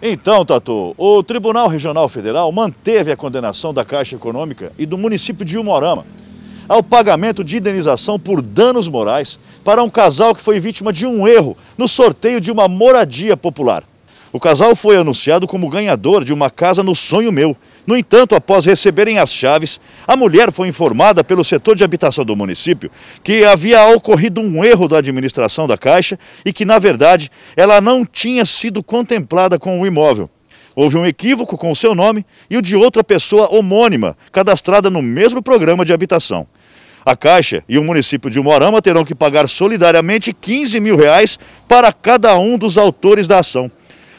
Então, Tatu, o Tribunal Regional Federal manteve a condenação da Caixa Econômica e do município de Umorama ao pagamento de indenização por danos morais para um casal que foi vítima de um erro no sorteio de uma moradia popular. O casal foi anunciado como ganhador de uma casa no Sonho Meu. No entanto, após receberem as chaves, a mulher foi informada pelo setor de habitação do município que havia ocorrido um erro da administração da Caixa e que, na verdade, ela não tinha sido contemplada com o imóvel. Houve um equívoco com o seu nome e o de outra pessoa homônima, cadastrada no mesmo programa de habitação. A Caixa e o município de Umorama terão que pagar solidariamente 15 mil reais para cada um dos autores da ação.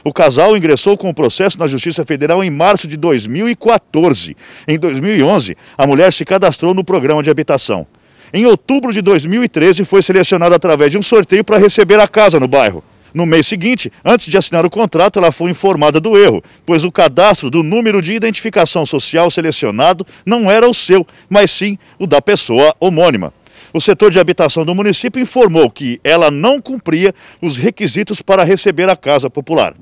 O casal ingressou com o processo na Justiça Federal em março de 2014. Em 2011, a mulher se cadastrou no programa de habitação. Em outubro de 2013, foi selecionada através de um sorteio para receber a casa no bairro. No mês seguinte, antes de assinar o contrato, ela foi informada do erro, pois o cadastro do número de identificação social selecionado não era o seu, mas sim o da pessoa homônima. O setor de habitação do município informou que ela não cumpria os requisitos para receber a casa popular.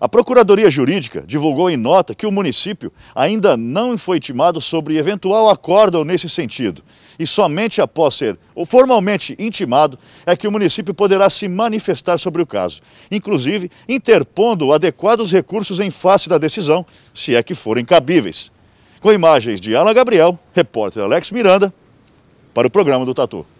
A Procuradoria Jurídica divulgou em nota que o município ainda não foi intimado sobre eventual acordo nesse sentido. E somente após ser formalmente intimado é que o município poderá se manifestar sobre o caso, inclusive interpondo adequados recursos em face da decisão, se é que forem cabíveis. Com imagens de Ana Gabriel, repórter Alex Miranda, para o programa do Tatu.